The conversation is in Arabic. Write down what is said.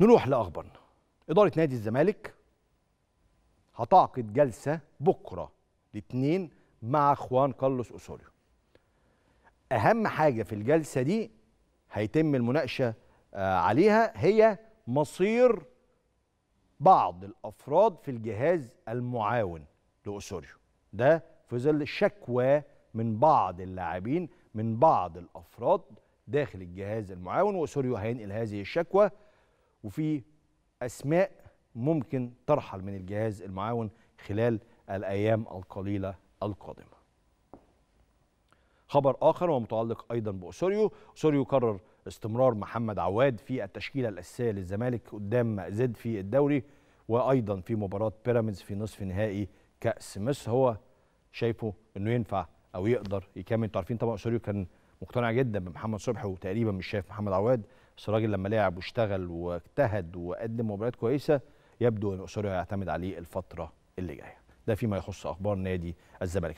نروح لاخبارنا اداره نادي الزمالك هتعقد جلسه بكره الاثنين مع اخوان كارلوس اوسوريو اهم حاجه في الجلسه دي هيتم المناقشه آه، عليها هي مصير بعض الافراد في الجهاز المعاون لاوسوريو ده في ظل شكوى من بعض اللاعبين من بعض الافراد داخل الجهاز المعاون واسوريو هينقل هذه الشكوى وفي اسماء ممكن ترحل من الجهاز المعاون خلال الايام القليله القادمه. خبر اخر ومتعلق ايضا باسوريو، اسوريو قرر استمرار محمد عواد في التشكيله الاساسيه للزمالك قدام زد في الدوري وايضا في مباراه بيراميدز في نصف نهائي كاس مصر هو شايفه انه ينفع او يقدر يكمل انتوا عارفين طبعا اسوريو كان مقتنع جدا بمحمد صبحي وتقريبا مش شايف محمد عواد بس الراجل لما لعب واشتغل واجتهد وقدم مباريات كويسه يبدو ان اسره هيعتمد عليه الفتره اللي جايه ده فيما يخص اخبار نادي الزمالك